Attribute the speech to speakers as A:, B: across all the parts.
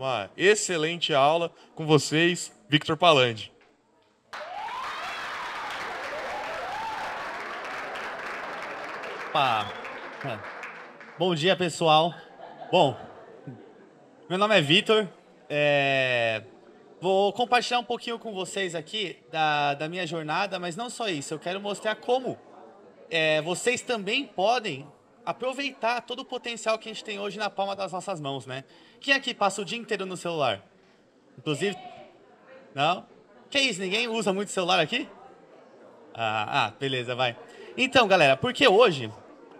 A: Uma excelente aula com vocês, Victor Palandi. Opa. Bom dia, pessoal. Bom, meu nome é Victor. É... Vou compartilhar um pouquinho com vocês aqui da, da minha jornada, mas não só isso. Eu quero mostrar como é, vocês também podem aproveitar todo o potencial que a gente tem hoje na palma das nossas mãos, né? Quem aqui passa o dia inteiro no celular? Inclusive. Não? Que isso? Ninguém usa muito celular aqui? Ah, ah, beleza, vai. Então, galera, porque hoje,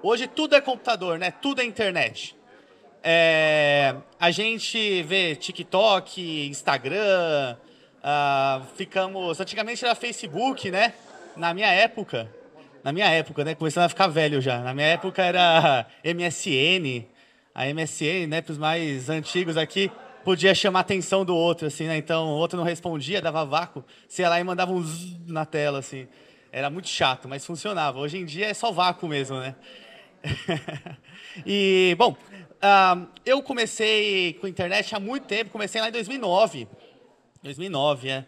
A: hoje tudo é computador, né? Tudo é internet. É, a gente vê TikTok, Instagram, ah, ficamos. Antigamente era Facebook, né? Na minha época, na minha época, né? Começando a ficar velho já. Na minha época era MSN. A MSN, né, para os mais antigos aqui, podia chamar a atenção do outro, assim, né? Então, o outro não respondia, dava vácuo, sei lá, e mandava um zzz na tela, assim. Era muito chato, mas funcionava. Hoje em dia é só vácuo mesmo, né? e, bom, uh, eu comecei com internet há muito tempo, comecei lá em 2009. 2009, é.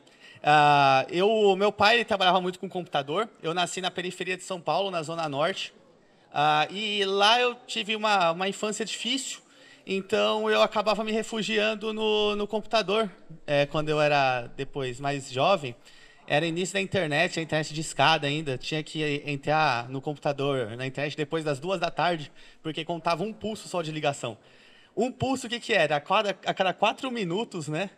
A: Ah, eu, meu pai trabalhava muito com computador. Eu nasci na periferia de São Paulo, na Zona Norte. Uh, e lá eu tive uma, uma infância difícil. Então eu acabava me refugiando no, no computador é, quando eu era depois mais jovem. Era início da internet, a internet de escada ainda. Tinha que entrar no computador, na internet, depois das duas da tarde, porque contava um pulso só de ligação. Um pulso, o que, que era? A cada, a cada quatro minutos, né?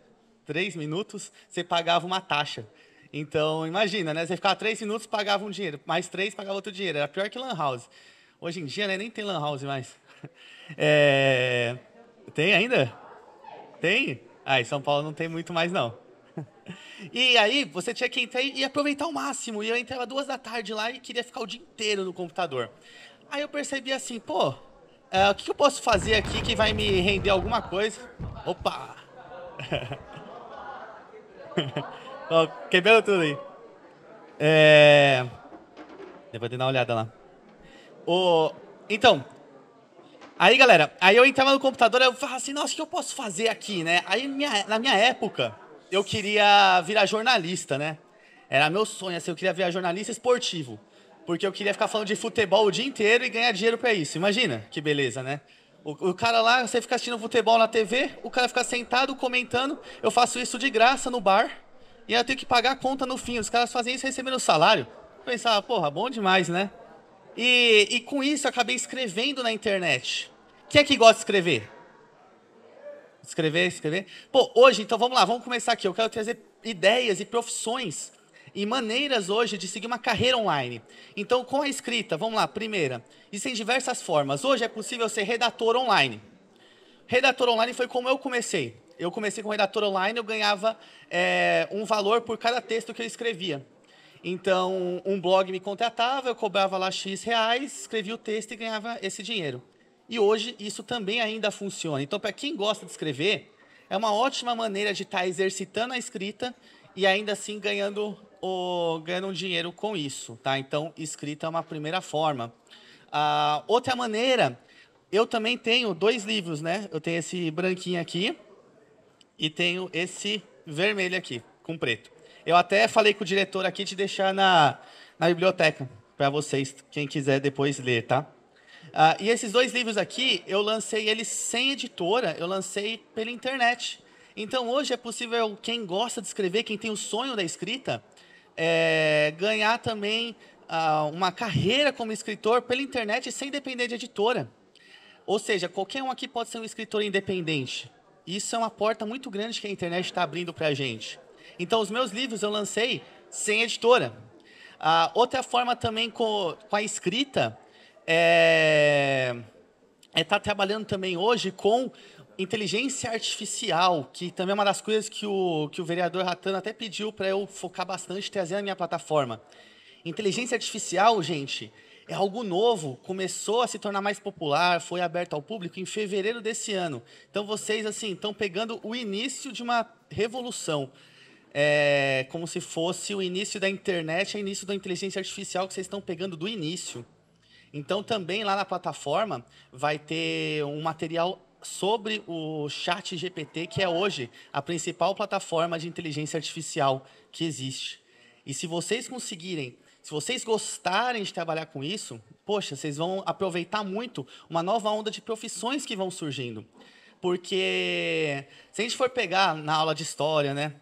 A: três minutos, você pagava uma taxa. Então, imagina, né? Você ficava três minutos, pagava um dinheiro, mais três, pagava outro dinheiro. Era pior que Lan House. Hoje em dia, né? Nem tem Lan House mais. É... Tem ainda? Tem? Ah, em São Paulo não tem muito mais, não. E aí, você tinha que entrar e aproveitar ao máximo. E eu entrava duas da tarde lá e queria ficar o dia inteiro no computador. Aí eu percebi assim, pô, é, o que eu posso fazer aqui que vai me render alguma coisa? Opa! Tô quebrando tudo aí. É... Eu vou dar uma olhada lá. O... Então, aí galera, aí eu entrava no computador eu falava assim, nossa, o que eu posso fazer aqui, né? Aí minha, na minha época, eu queria virar jornalista, né? Era meu sonho, assim, eu queria virar jornalista esportivo. Porque eu queria ficar falando de futebol o dia inteiro e ganhar dinheiro para isso. Imagina, que beleza, né? O, o, cara lá, você fica assistindo futebol na TV, o cara fica sentado comentando. Eu faço isso de graça no bar e eu tenho que pagar a conta no fim. Os caras fazem isso recebendo salário. Eu pensava, porra, bom demais, né? E, e com isso eu acabei escrevendo na internet. Quem é que gosta de escrever? Escrever, escrever. Pô, hoje, então vamos lá, vamos começar aqui. Eu quero trazer ideias e profissões e maneiras hoje de seguir uma carreira online. Então, com a escrita, vamos lá, primeira, existem diversas formas. Hoje é possível ser redator online. Redator online foi como eu comecei. Eu comecei com redator online, eu ganhava é, um valor por cada texto que eu escrevia. Então, um blog me contratava, eu cobrava lá X reais, escrevia o texto e ganhava esse dinheiro. E hoje isso também ainda funciona. Então, para quem gosta de escrever, é uma ótima maneira de estar tá exercitando a escrita e ainda assim ganhando o, ganhando dinheiro com isso, tá? Então, escrita é uma primeira forma. Ah, outra maneira, eu também tenho dois livros, né? Eu tenho esse branquinho aqui e tenho esse vermelho aqui, com preto. Eu até falei com o diretor aqui de deixar na, na biblioteca para vocês, quem quiser depois ler, tá? Ah, e esses dois livros aqui, eu lancei eles sem editora, eu lancei pela internet. Então hoje é possível quem gosta de escrever, quem tem o sonho da escrita, é, ganhar também uh, uma carreira como escritor pela internet sem depender de editora. Ou seja, qualquer um aqui pode ser um escritor independente. Isso é uma porta muito grande que a internet está abrindo para a gente. Então, os meus livros eu lancei sem editora. Uh, outra forma também com, com a escrita é estar é tá trabalhando também hoje com inteligência artificial, que também é uma das coisas que o, que o vereador Ratano até pediu para eu focar bastante, trazer na minha plataforma. Inteligência artificial, gente, é algo novo, começou a se tornar mais popular, foi aberto ao público em fevereiro desse ano. Então vocês, assim, estão pegando o início de uma revolução. É como se fosse o início da internet, é o início da inteligência artificial que vocês estão pegando do início. Então também lá na plataforma vai ter um material sobre o Chat GPT, que é hoje a principal plataforma de inteligência artificial que existe. E se vocês conseguirem, se vocês gostarem de trabalhar com isso, poxa, vocês vão aproveitar muito uma nova onda de profissões que vão surgindo. Porque se a gente for pegar na aula de história, né?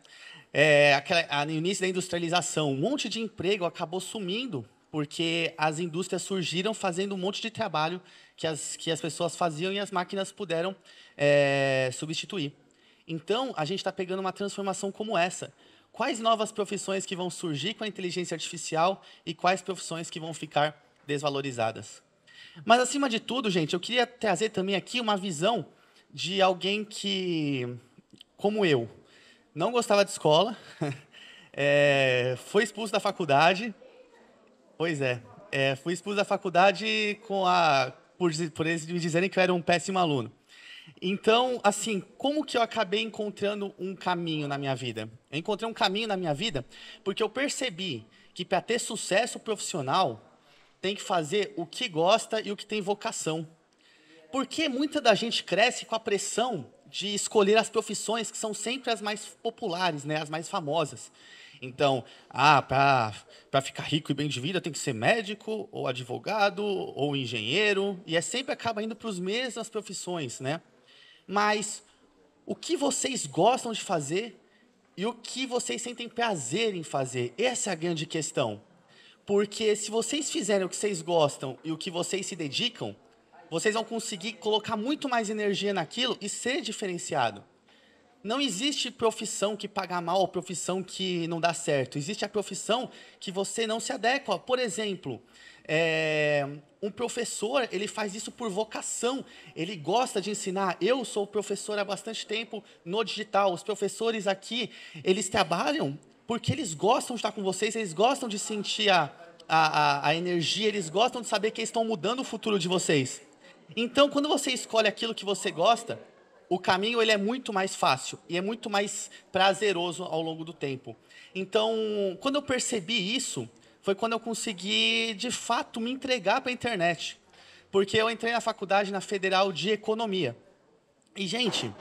A: É, aquela, a, no início da industrialização, um monte de emprego acabou sumindo porque as indústrias surgiram fazendo um monte de trabalho que as, que as pessoas faziam e as máquinas puderam é, substituir. Então, a gente está pegando uma transformação como essa. Quais novas profissões que vão surgir com a inteligência artificial e quais profissões que vão ficar desvalorizadas? Mas, acima de tudo, gente, eu queria trazer também aqui uma visão de alguém que, como eu, não gostava de escola, é, foi expulso da faculdade. Pois é, é, fui expulso da faculdade com a por, por eles me dizerem que eu era um péssimo aluno. Então, assim, como que eu acabei encontrando um caminho na minha vida? Eu encontrei um caminho na minha vida porque eu percebi que para ter sucesso profissional tem que fazer o que gosta e o que tem vocação. Porque muita da gente cresce com a pressão de escolher as profissões que são sempre as mais populares, né, as mais famosas. Então, ah, para ficar rico e bem de vida tem que ser médico, ou advogado, ou engenheiro, e é sempre acaba indo para as mesmas profissões, né? Mas o que vocês gostam de fazer e o que vocês sentem prazer em fazer? Essa é a grande questão. Porque se vocês fizerem o que vocês gostam e o que vocês se dedicam, vocês vão conseguir colocar muito mais energia naquilo e ser diferenciado. Não existe profissão que paga mal ou profissão que não dá certo. Existe a profissão que você não se adequa. Por exemplo, é, um professor ele faz isso por vocação, ele gosta de ensinar. Eu sou professor há bastante tempo no digital. Os professores aqui eles trabalham porque eles gostam de estar com vocês, eles gostam de sentir a, a, a energia, eles gostam de saber que eles estão mudando o futuro de vocês. Então, quando você escolhe aquilo que você gosta, o caminho ele é muito mais fácil e é muito mais prazeroso ao longo do tempo. Então, quando eu percebi isso, foi quando eu consegui de fato me entregar para a internet, porque eu entrei na faculdade na Federal de Economia. E gente,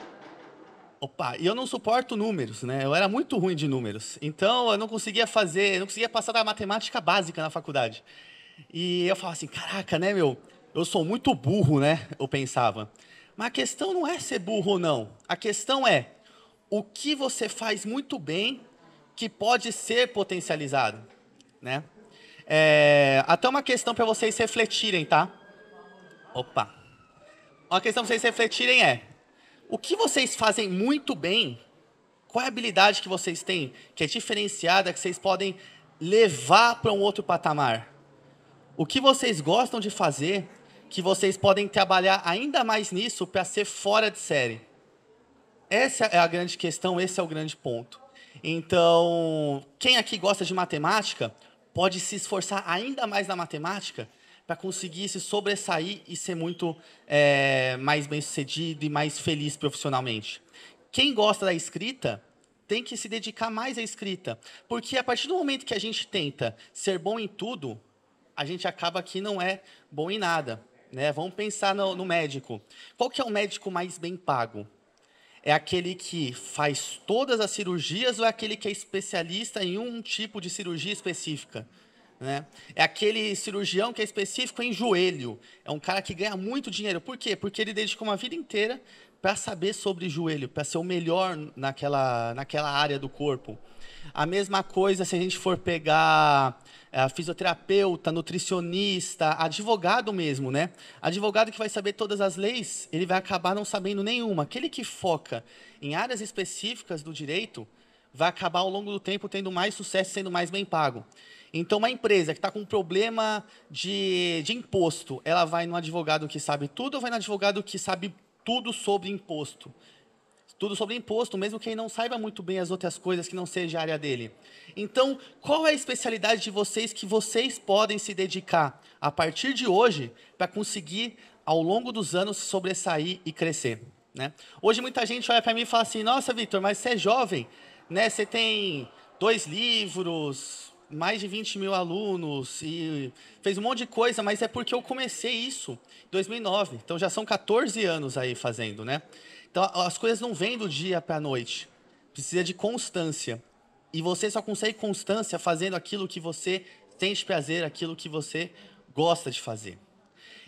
A: opa, e eu não suporto números, né? Eu era muito ruim de números. Então, eu não conseguia fazer, não conseguia passar da matemática básica na faculdade. E eu falava assim, caraca, né, meu? Eu sou muito burro, né? Eu pensava. Mas a questão não é ser burro ou não. A questão é o que você faz muito bem que pode ser potencializado, né? É, até uma questão para vocês refletirem, tá? Opa. Uma questão para vocês refletirem é: o que vocês fazem muito bem? Qual é a habilidade que vocês têm que é diferenciada que vocês podem levar para um outro patamar? O que vocês gostam de fazer que vocês podem trabalhar ainda mais nisso para ser fora de série. Essa é a grande questão, esse é o grande ponto. Então, quem aqui gosta de matemática pode se esforçar ainda mais na matemática para conseguir se sobressair e ser muito é, mais bem sucedido e mais feliz profissionalmente. Quem gosta da escrita tem que se dedicar mais à escrita, porque a partir do momento que a gente tenta ser bom em tudo, a gente acaba que não é bom em nada. Né? Vamos pensar no, no médico. Qual que é o médico mais bem pago? É aquele que faz todas as cirurgias ou é aquele que é especialista em um tipo de cirurgia específica? Né? É aquele cirurgião que é específico em joelho. É um cara que ganha muito dinheiro. Por quê? Porque ele dedica uma vida inteira para saber sobre joelho, para ser o melhor naquela, naquela área do corpo. A mesma coisa se a gente for pegar é, fisioterapeuta, nutricionista, advogado mesmo, né? Advogado que vai saber todas as leis, ele vai acabar não sabendo nenhuma. Aquele que foca em áreas específicas do direito vai acabar ao longo do tempo tendo mais sucesso, sendo mais bem pago. Então, uma empresa que está com um problema de, de imposto, ela vai no advogado que sabe tudo ou vai no advogado que sabe tudo sobre imposto? tudo sobre imposto, mesmo que ele não saiba muito bem as outras coisas que não seja a área dele. Então, qual é a especialidade de vocês que vocês podem se dedicar a partir de hoje para conseguir, ao longo dos anos, sobressair e crescer? Né? Hoje, muita gente olha para mim e fala assim: Nossa, Vitor, mas você é jovem, né? você tem dois livros, mais de 20 mil alunos e fez um monte de coisa, mas é porque eu comecei isso em 2009. Então, já são 14 anos aí fazendo, né? Então, as coisas não vêm do dia para a noite. Precisa de constância. E você só consegue constância fazendo aquilo que você sente prazer, aquilo que você gosta de fazer.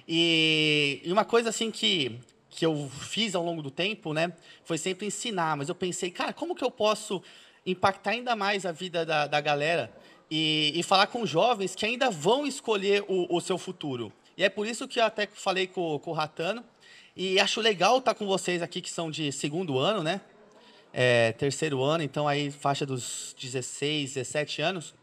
A: E, e uma coisa assim que que eu fiz ao longo do tempo, né, foi sempre ensinar. Mas eu pensei, cara, como que eu posso impactar ainda mais a vida da, da galera e, e falar com jovens que ainda vão escolher o, o seu futuro? E é por isso que eu até falei com, com o Ratano, e acho legal estar tá com vocês aqui que são de segundo ano, né? É, terceiro ano, então aí faixa dos 16, 17 anos.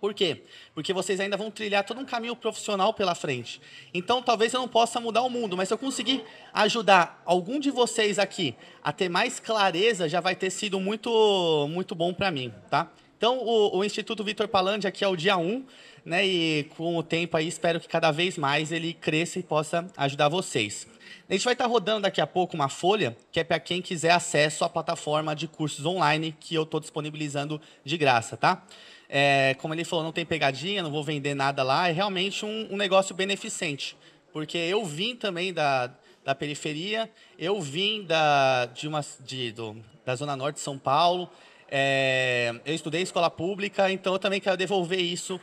A: Por quê? Porque vocês ainda vão trilhar todo um caminho profissional pela frente. Então, talvez eu não possa mudar o mundo, mas se eu conseguir ajudar algum de vocês aqui a ter mais clareza, já vai ter sido muito, muito bom para mim, tá? Então, o, o Instituto Vitor Palandi aqui é o dia 1, né? E com o tempo aí, espero que cada vez mais ele cresça e possa ajudar vocês. A gente vai estar tá rodando daqui a pouco uma folha que é para quem quiser acesso à plataforma de cursos online que eu estou disponibilizando de graça, tá? É, como ele falou, não tem pegadinha, não vou vender nada lá. É realmente um, um negócio beneficente, porque eu vim também da, da periferia, eu vim da, de uma, de, do, da Zona Norte de São Paulo. É, eu estudei escola pública, então eu também quero devolver isso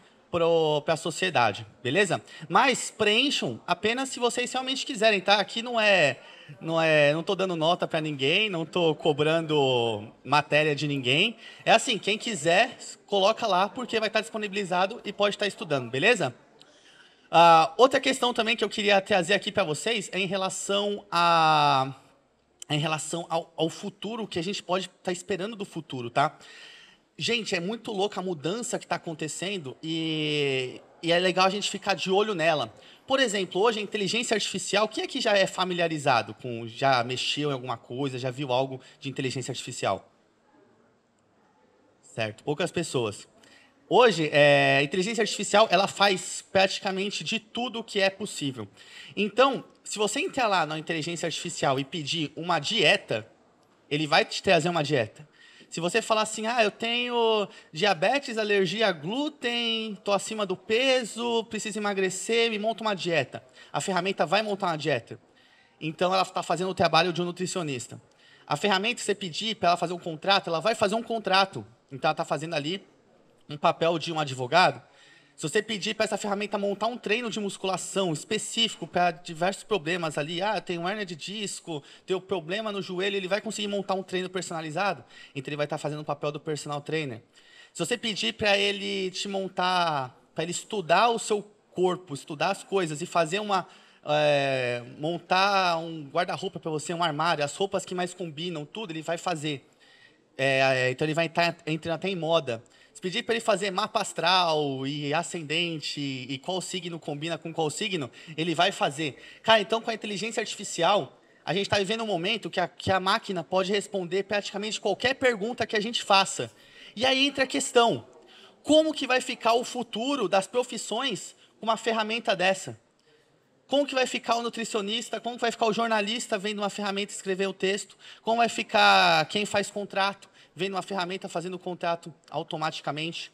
A: para a sociedade, beleza? Mas preencham apenas se vocês realmente quiserem, tá? Aqui não é não é, não tô dando nota para ninguém, não tô cobrando matéria de ninguém. É assim, quem quiser, coloca lá porque vai estar tá disponibilizado e pode estar tá estudando, beleza? Uh, outra questão também que eu queria trazer aqui para vocês é em relação a em relação ao, ao futuro que a gente pode estar tá esperando do futuro, tá? gente, é muito louca a mudança que está acontecendo e, e, é legal a gente ficar de olho nela. Por exemplo, hoje a inteligência artificial, quem é que já é familiarizado com, já mexeu em alguma coisa, já viu algo de inteligência artificial? Certo, poucas pessoas. Hoje, é, a inteligência artificial ela faz praticamente de tudo o que é possível. Então, se você entrar lá na inteligência artificial e pedir uma dieta, ele vai te trazer uma dieta. Se você falar assim, ah, eu tenho diabetes, alergia a glúten, estou acima do peso, preciso emagrecer, me monta uma dieta. A ferramenta vai montar uma dieta. Então, ela está fazendo o trabalho de um nutricionista. A ferramenta, você pedir para ela fazer um contrato, ela vai fazer um contrato. Então, ela está fazendo ali um papel de um advogado se você pedir para essa ferramenta montar um treino de musculação específico para diversos problemas ali, ah, tem um hernia de disco, tem um problema no joelho, ele vai conseguir montar um treino personalizado? Então ele vai estar tá fazendo o papel do personal trainer. Se você pedir para ele te montar, para ele estudar o seu corpo, estudar as coisas e fazer uma é, montar um guarda-roupa para você, um armário, as roupas que mais combinam, tudo ele vai fazer. É, então ele vai estar entrando até em moda. Se pedir para ele fazer mapa astral e ascendente e qual signo combina com qual signo, ele vai fazer. Cara, então com a inteligência artificial, a gente está vivendo um momento que a, que a máquina pode responder praticamente qualquer pergunta que a gente faça. E aí entra a questão: como que vai ficar o futuro das profissões com uma ferramenta dessa? Como que vai ficar o nutricionista? Como vai ficar o jornalista vendo uma ferramenta escrever o texto? Como vai ficar quem faz contrato? vendo uma ferramenta fazendo o contrato automaticamente.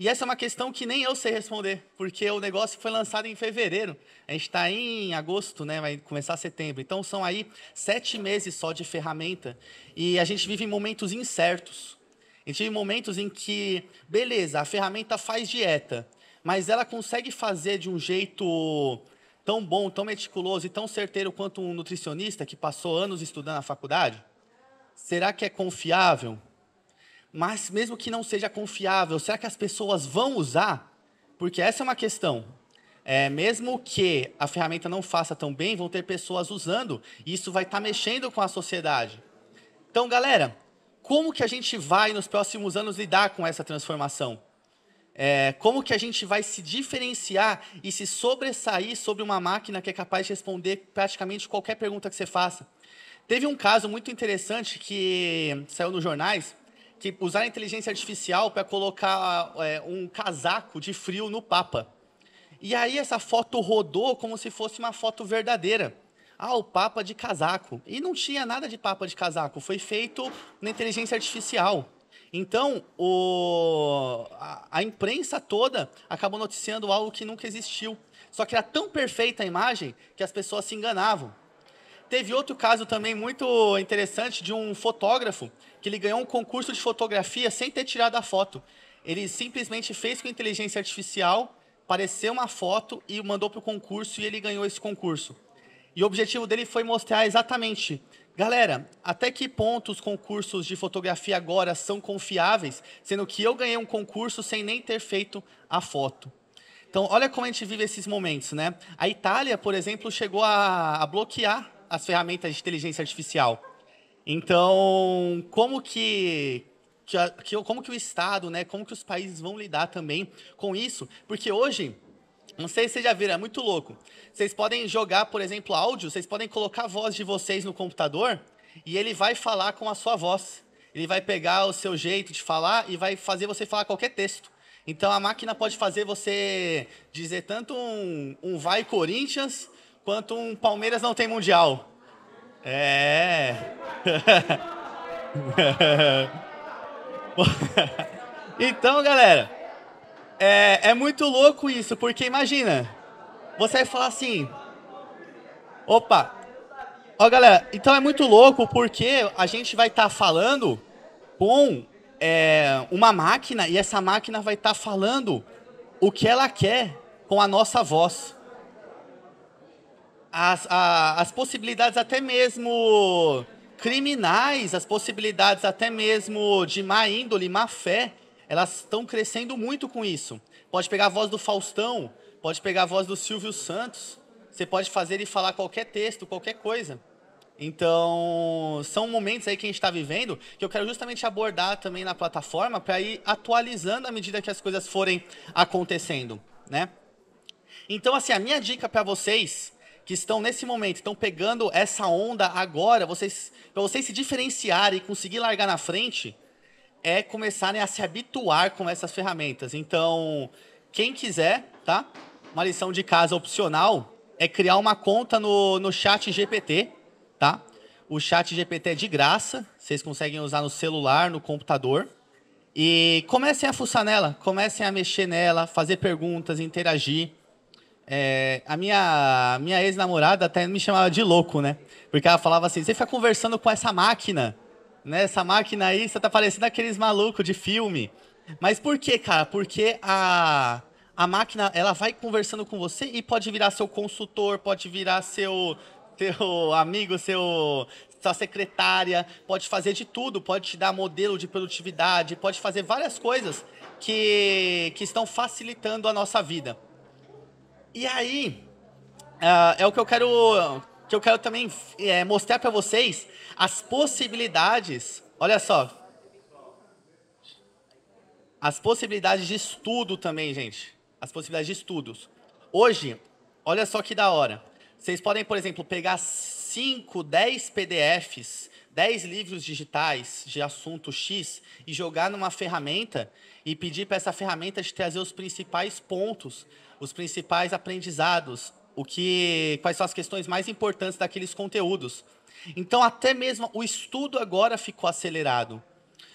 A: E essa é uma questão que nem eu sei responder, porque o negócio foi lançado em fevereiro. A gente está em agosto, né? Vai começar setembro. Então são aí sete meses só de ferramenta. E a gente vive em momentos incertos. A gente vive momentos em que, beleza, a ferramenta faz dieta, mas ela consegue fazer de um jeito tão bom, tão meticuloso e tão certeiro quanto um nutricionista que passou anos estudando na faculdade? Será que é confiável? Mas mesmo que não seja confiável, será que as pessoas vão usar? Porque essa é uma questão. É, mesmo que a ferramenta não faça tão bem, vão ter pessoas usando e isso vai estar tá mexendo com a sociedade. Então, galera, como que a gente vai nos próximos anos lidar com essa transformação? É, como que a gente vai se diferenciar e se sobressair sobre uma máquina que é capaz de responder praticamente qualquer pergunta que você faça? Teve um caso muito interessante que saiu nos jornais que tipo, usar a inteligência artificial para colocar é, um casaco de frio no Papa. E aí essa foto rodou como se fosse uma foto verdadeira. Ah, o Papa de casaco. E não tinha nada de Papa de casaco, foi feito na inteligência artificial. Então, o, a, a imprensa toda acabou noticiando algo que nunca existiu. Só que era tão perfeita a imagem que as pessoas se enganavam. Teve outro caso também muito interessante de um fotógrafo que ele ganhou um concurso de fotografia sem ter tirado a foto. Ele simplesmente fez com inteligência artificial, pareceu uma foto e mandou para o concurso e ele ganhou esse concurso. E o objetivo dele foi mostrar exatamente, galera, até que ponto os concursos de fotografia agora são confiáveis, sendo que eu ganhei um concurso sem nem ter feito a foto. Então, olha como a gente vive esses momentos, né? A Itália, por exemplo, chegou a, a bloquear as ferramentas de inteligência artificial. Então, como que, que, que como que o Estado, né, como que os países vão lidar também com isso? Porque hoje, não sei se vocês já viram, é muito louco. Vocês podem jogar, por exemplo, áudio, vocês podem colocar a voz de vocês no computador e ele vai falar com a sua voz. Ele vai pegar o seu jeito de falar e vai fazer você falar qualquer texto. Então a máquina pode fazer você dizer tanto um, um vai Corinthians quanto um Palmeiras não tem mundial. É. então, galera, é, é muito louco isso, porque imagina, você vai falar assim, opa, ó galera, então é muito louco porque a gente vai estar tá falando com é, uma máquina e essa máquina vai estar tá falando o que ela quer com a nossa voz as, a, as possibilidades até mesmo criminais, as possibilidades até mesmo de má índole, má fé, elas estão crescendo muito com isso. Pode pegar a voz do Faustão, pode pegar a voz do Silvio Santos, você pode fazer e falar qualquer texto, qualquer coisa. Então, são momentos aí que a gente está vivendo que eu quero justamente abordar também na plataforma para ir atualizando à medida que as coisas forem acontecendo, né? Então, assim, a minha dica para vocês que estão nesse momento, estão pegando essa onda agora, vocês, para vocês se diferenciarem e conseguir largar na frente, é começarem a se habituar com essas ferramentas. Então, quem quiser, tá? Uma lição de casa opcional é criar uma conta no, no Chat GPT, tá? O Chat GPT é de graça, vocês conseguem usar no celular, no computador. E comecem a fuçar nela, comecem a mexer nela, fazer perguntas, interagir. É, a minha, minha ex-namorada até me chamava de louco, né? Porque ela falava assim: você fica conversando com essa máquina, né? Essa máquina aí, você tá parecendo aqueles malucos de filme. Mas por quê, cara? Porque a, a máquina, ela vai conversando com você e pode virar seu consultor, pode virar seu, seu amigo, seu, sua secretária, pode fazer de tudo, pode te dar modelo de produtividade, pode fazer várias coisas que, que estão facilitando a nossa vida. E aí, uh, é o que eu quero que eu quero também é, mostrar para vocês as possibilidades. Olha só. As possibilidades de estudo também, gente. As possibilidades de estudos. Hoje, olha só que da hora. Vocês podem, por exemplo, pegar 5, 10 PDFs 10 livros digitais de assunto X e jogar numa ferramenta e pedir para essa ferramenta te trazer os principais pontos, os principais aprendizados, o que quais são as questões mais importantes daqueles conteúdos. Então, até mesmo o estudo agora ficou acelerado.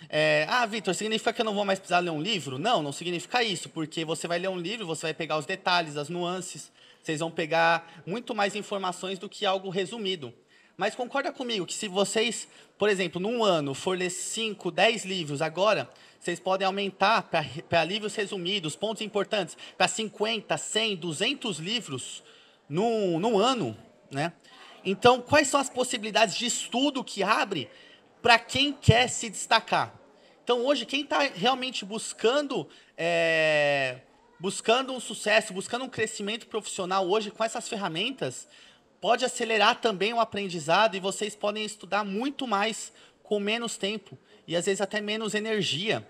A: É, ah, Vitor, significa que eu não vou mais precisar ler um livro? Não, não significa isso, porque você vai ler um livro, você vai pegar os detalhes, as nuances, vocês vão pegar muito mais informações do que algo resumido. Mas concorda comigo que se vocês, por exemplo, num ano for ler 5, 10 livros agora, vocês podem aumentar para livros resumidos, pontos importantes, para 50, 100, 200 livros num, num ano, né? Então, quais são as possibilidades de estudo que abre para quem quer se destacar? Então, hoje, quem está realmente buscando, é, buscando um sucesso, buscando um crescimento profissional hoje com essas ferramentas, pode acelerar também o aprendizado e vocês podem estudar muito mais com menos tempo e às vezes até menos energia.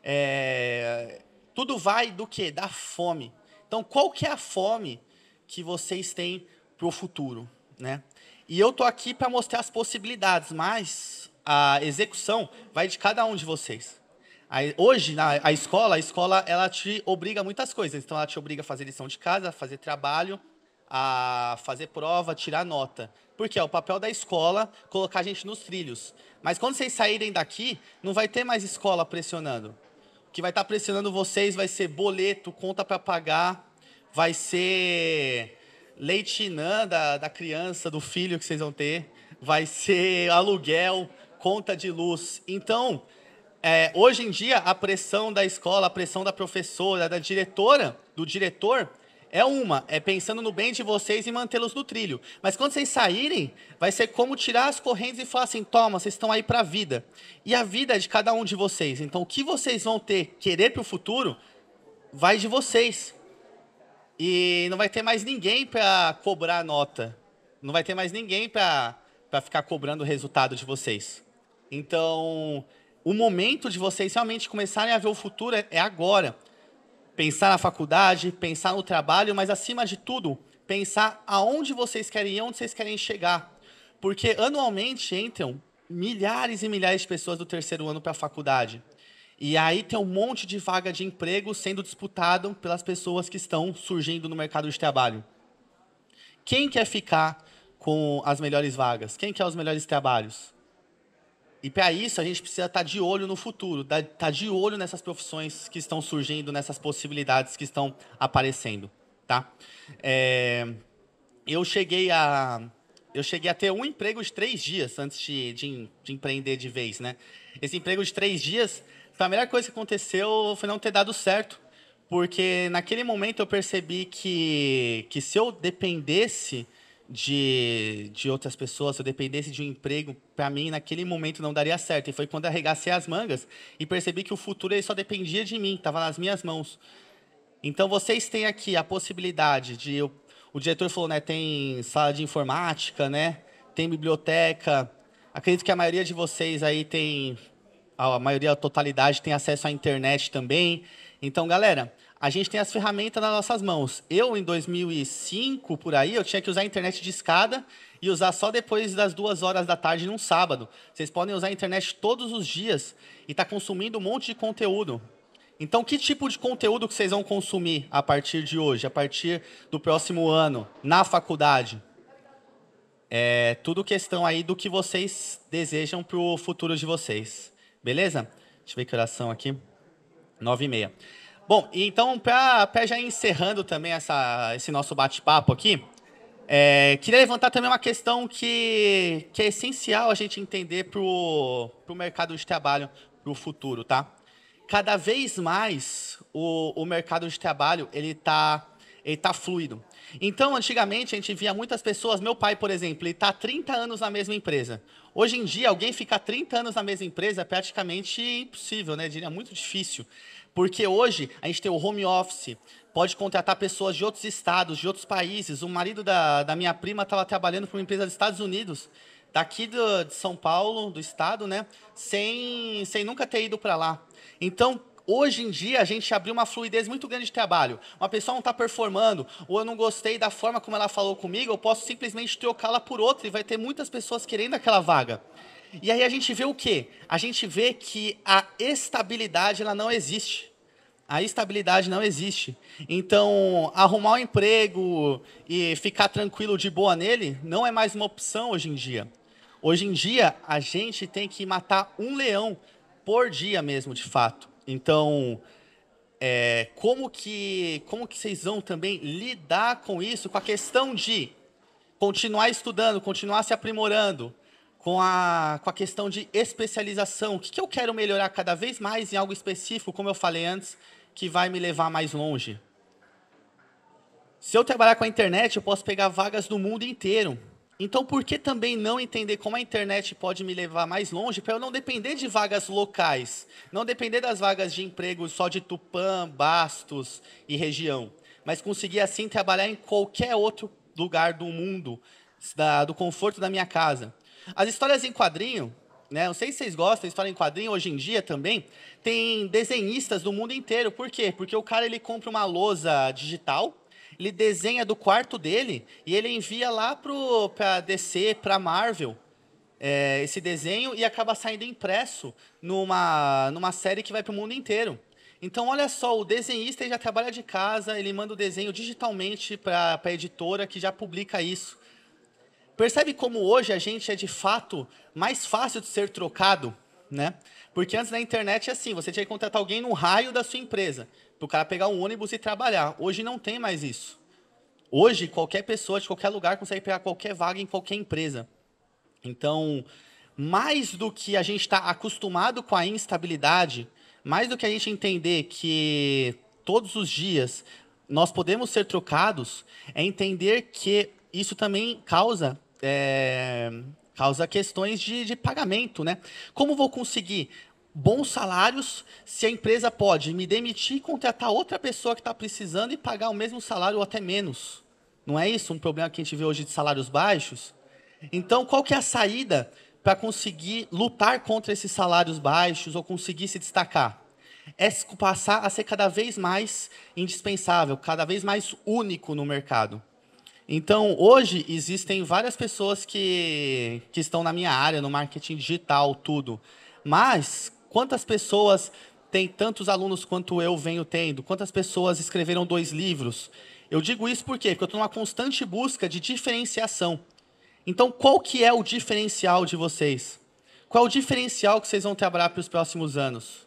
A: É... Tudo vai do que? Da fome. Então, qual que é a fome que vocês têm para o futuro, né? E eu tô aqui para mostrar as possibilidades, mas a execução vai de cada um de vocês. Hoje, na, a escola, a escola, ela te obriga a muitas coisas. Então, ela te obriga a fazer lição de casa, a fazer trabalho, a fazer prova, tirar nota. Porque é o papel da escola colocar a gente nos trilhos. Mas quando vocês saírem daqui, não vai ter mais escola pressionando. O que vai estar tá pressionando vocês vai ser boleto, conta para pagar, vai ser leitinã da, da criança, do filho que vocês vão ter, vai ser aluguel, conta de luz. Então, é, hoje em dia, a pressão da escola, a pressão da professora, da diretora, do diretor, é uma, é pensando no bem de vocês e mantê-los no trilho. Mas quando vocês saírem, vai ser como tirar as correntes e falar assim: toma, vocês estão aí para a vida. E a vida é de cada um de vocês. Então, o que vocês vão ter, querer para o futuro, vai de vocês. E não vai ter mais ninguém para cobrar a nota. Não vai ter mais ninguém para ficar cobrando o resultado de vocês. Então, o momento de vocês realmente começarem a ver o futuro é, é agora pensar na faculdade, pensar no trabalho, mas acima de tudo, pensar aonde vocês querem ir, onde vocês querem chegar. Porque anualmente entram milhares e milhares de pessoas do terceiro ano para a faculdade. E aí tem um monte de vaga de emprego sendo disputado pelas pessoas que estão surgindo no mercado de trabalho. Quem quer ficar com as melhores vagas? Quem quer os melhores trabalhos? E para isso a gente precisa estar tá de olho no futuro, estar tá, tá de olho nessas profissões que estão surgindo, nessas possibilidades que estão aparecendo, tá? É, eu cheguei a eu cheguei a ter um emprego de três dias antes de, de, de empreender de vez, né? Esse emprego de três dias, a melhor coisa que aconteceu foi não ter dado certo, porque naquele momento eu percebi que que se eu dependesse de, de outras pessoas, se eu dependesse de um emprego, para mim naquele momento não daria certo. E foi quando arregacei as mangas e percebi que o futuro ele só dependia de mim, estava nas minhas mãos. Então vocês têm aqui a possibilidade de eu, o diretor falou, né, tem sala de informática, né? Tem biblioteca. Acredito que a maioria de vocês aí tem a maioria, a totalidade tem acesso à internet também. Então, galera, a gente tem as ferramentas nas nossas mãos. Eu, em 2005, por aí, eu tinha que usar a internet de escada e usar só depois das duas horas da tarde num sábado. Vocês podem usar a internet todos os dias e estar tá consumindo um monte de conteúdo. Então, que tipo de conteúdo que vocês vão consumir a partir de hoje, a partir do próximo ano, na faculdade? É tudo questão aí do que vocês desejam para o futuro de vocês. Beleza? Deixa eu ver que oração aqui. Nove e meia. Bom, então, para já encerrando também essa, esse nosso bate-papo aqui, é, queria levantar também uma questão que, que é essencial a gente entender para o mercado de trabalho, para o futuro, tá? Cada vez mais o, o mercado de trabalho ele está ele tá fluido. Então, antigamente, a gente via muitas pessoas. Meu pai, por exemplo, ele está 30 anos na mesma empresa. Hoje em dia, alguém ficar 30 anos na mesma empresa é praticamente impossível, né? Diria muito difícil. Porque hoje a gente tem o home office, pode contratar pessoas de outros estados, de outros países. O marido da, da minha prima estava trabalhando para uma empresa dos Estados Unidos, daqui do, de São Paulo, do estado, né? Sem, sem nunca ter ido para lá. Então, hoje em dia a gente abriu uma fluidez muito grande de trabalho. Uma pessoa não está performando, ou eu não gostei da forma como ela falou comigo, eu posso simplesmente trocá-la por outra e vai ter muitas pessoas querendo aquela vaga. E aí a gente vê o quê? A gente vê que a estabilidade ela não existe. A estabilidade não existe. Então, arrumar um emprego e ficar tranquilo de boa nele não é mais uma opção hoje em dia. Hoje em dia, a gente tem que matar um leão por dia mesmo, de fato. Então, é, como que como que vocês vão também lidar com isso, com a questão de continuar estudando, continuar se aprimorando, com a, com a questão de especialização. O que, que eu quero melhorar cada vez mais em algo específico, como eu falei antes, que vai me levar mais longe. Se eu trabalhar com a internet, eu posso pegar vagas do mundo inteiro. Então, por que também não entender como a internet pode me levar mais longe para eu não depender de vagas locais? Não depender das vagas de emprego só de Tupã, Bastos e região, mas conseguir assim trabalhar em qualquer outro lugar do mundo, da, do conforto da minha casa. As histórias em quadrinho né? Não sei se vocês gostam, história em quadrinho hoje em dia também tem desenhistas do mundo inteiro. Por quê? Porque o cara ele compra uma lousa digital, ele desenha do quarto dele e ele envia lá pro para DC, para Marvel. É, esse desenho e acaba saindo impresso numa, numa série que vai para o mundo inteiro. Então, olha só, o desenhista já trabalha de casa, ele manda o desenho digitalmente para a editora que já publica isso. Percebe como hoje a gente é de fato mais fácil de ser trocado, né? Porque antes na internet é assim, você tinha que contratar alguém no raio da sua empresa, para o cara pegar um ônibus e trabalhar. Hoje não tem mais isso. Hoje qualquer pessoa de qualquer lugar consegue pegar qualquer vaga em qualquer empresa. Então, mais do que a gente está acostumado com a instabilidade, mais do que a gente entender que todos os dias nós podemos ser trocados, é entender que isso também causa é, causa questões de, de pagamento, né? Como vou conseguir bons salários se a empresa pode me demitir e contratar outra pessoa que está precisando e pagar o mesmo salário ou até menos? Não é isso um problema que a gente vê hoje de salários baixos? Então, qual que é a saída para conseguir lutar contra esses salários baixos ou conseguir se destacar? É passar a ser cada vez mais indispensável, cada vez mais único no mercado. Então, hoje existem várias pessoas que, que estão na minha área, no marketing digital, tudo. Mas quantas pessoas têm tantos alunos quanto eu venho tendo? Quantas pessoas escreveram dois livros? Eu digo isso por quê? Porque eu estou numa constante busca de diferenciação. Então, qual que é o diferencial de vocês? Qual é o diferencial que vocês vão trabalhar para os próximos anos?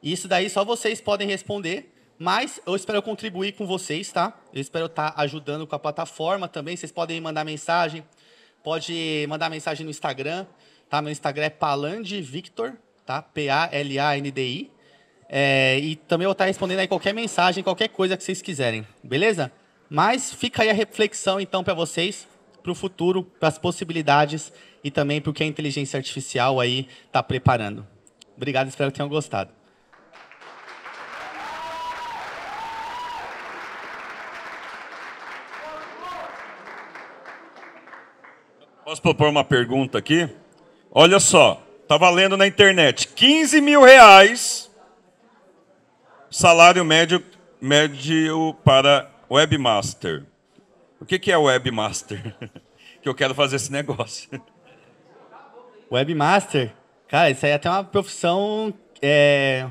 A: Isso daí só vocês podem responder mas eu espero contribuir com vocês, tá? Eu espero estar tá ajudando com a plataforma também. Vocês podem mandar mensagem, pode mandar mensagem no Instagram, tá? Meu Instagram é palandivictor, tá? P-A-L-A-N-D-I. É, e também eu vou estar tá respondendo aí qualquer mensagem, qualquer coisa que vocês quiserem, beleza? Mas fica aí a reflexão então para vocês, para o futuro, para as possibilidades e também para o que a inteligência artificial aí está preparando. Obrigado, espero que tenham gostado.
B: Posso propor uma pergunta aqui? Olha só, tá valendo na internet 15 mil reais salário médio, médio para webmaster. O que, que é webmaster? que eu quero fazer esse negócio.
A: Webmaster? Cara, isso aí é até uma profissão é,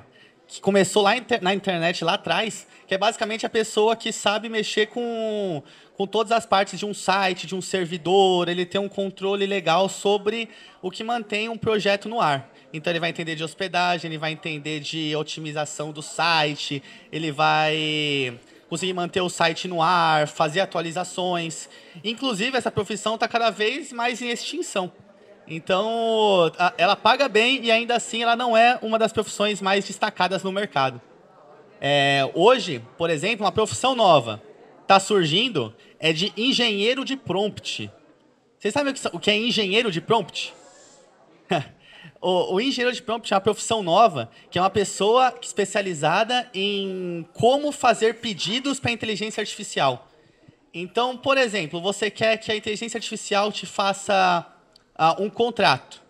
A: que começou lá inter, na internet lá atrás, que é basicamente a pessoa que sabe mexer com, com todas as partes de um site, de um servidor, ele tem um controle legal sobre o que mantém um projeto no ar. Então ele vai entender de hospedagem, ele vai entender de otimização do site, ele vai conseguir manter o site no ar, fazer atualizações. Inclusive, essa profissão está cada vez mais em extinção. Então, ela paga bem e ainda assim ela não é uma das profissões mais destacadas no mercado. É, hoje, por exemplo, uma profissão nova está surgindo é de engenheiro de prompt. Vocês sabem o que é engenheiro de prompt? o, o engenheiro de prompt é uma profissão nova, que é uma pessoa especializada em como fazer pedidos para inteligência artificial. Então, por exemplo, você quer que a inteligência artificial te faça uh, um contrato.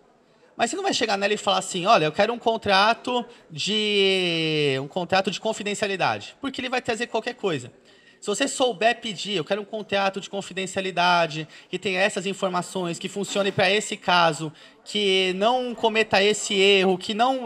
A: Mas você não vai chegar nela e falar assim, olha, eu quero um contrato de um contrato de confidencialidade, porque ele vai trazer qualquer coisa. Se você souber pedir, eu quero um contrato de confidencialidade, que tenha essas informações, que funcione para esse caso, que não cometa esse erro, que não.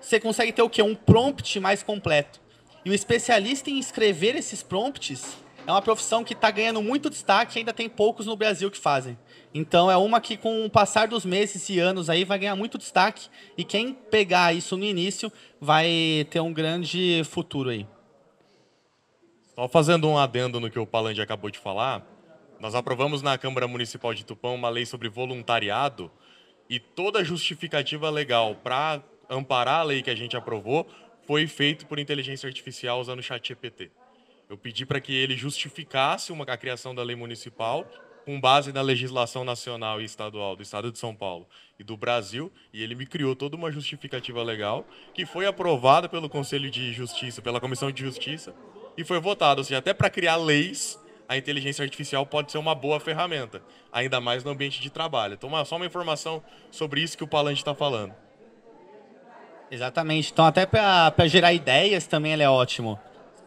A: Você consegue ter o quê? Um prompt mais completo. E o especialista em escrever esses prompts é uma profissão que está ganhando muito destaque e ainda tem poucos no Brasil que fazem. Então é uma que com o passar dos meses e anos aí vai ganhar muito destaque e quem pegar isso no início vai ter um grande futuro aí. Só fazendo um adendo no que o Palandi acabou de falar, nós aprovamos na Câmara Municipal de Tupã uma lei sobre voluntariado e toda justificativa legal para amparar a lei que a gente aprovou foi feito por inteligência artificial usando o ChatGPT. Eu pedi para que ele justificasse uma, a criação da lei municipal com base na legislação nacional e estadual do Estado de São Paulo e do Brasil, e ele me criou toda uma justificativa legal que foi aprovada pelo Conselho de Justiça, pela Comissão de Justiça, e foi votada. Ou seja, até para criar leis, a inteligência artificial pode ser uma boa ferramenta, ainda mais no ambiente de trabalho. Então, só uma informação sobre isso que o Palante está falando. Exatamente. Então, até para gerar ideias também ele é ótimo.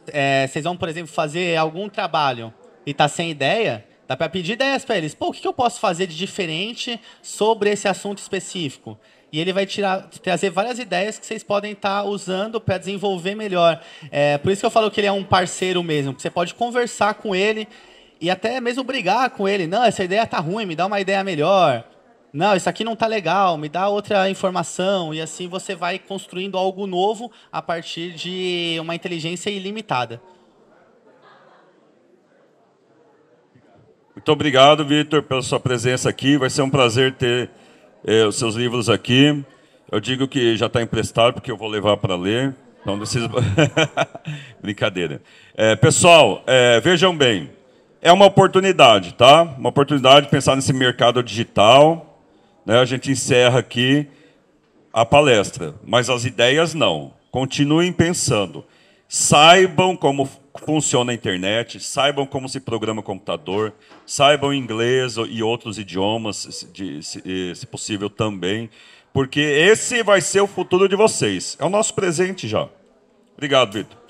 A: É, vocês vão, por exemplo, fazer algum trabalho e está sem ideia, Dá para pedir ideias para eles. Pô, o que eu posso fazer de diferente sobre esse assunto específico? E ele vai tirar, trazer várias ideias que vocês podem estar tá usando para desenvolver melhor. É, por isso que eu falo que ele é um parceiro mesmo. Você pode conversar com ele e até mesmo brigar com ele. Não, essa ideia tá ruim, me dá uma ideia melhor. Não, isso aqui não tá legal, me dá outra informação. E assim você vai construindo algo novo a partir de uma inteligência ilimitada.
B: Muito obrigado, Vitor, pela sua presença aqui. Vai ser um prazer ter eh, os seus livros aqui. Eu digo que já está emprestado, porque eu vou levar para ler. Não precisa. Brincadeira. É, pessoal, é, vejam bem. É uma oportunidade, tá? Uma oportunidade de pensar nesse mercado digital. Né? A gente encerra aqui a palestra, mas as ideias não. Continuem pensando. Saibam como funciona a internet, saibam como se programa o computador, saibam inglês e outros idiomas, se possível também, porque esse vai ser o futuro de vocês. É o nosso presente já. Obrigado, Vitor.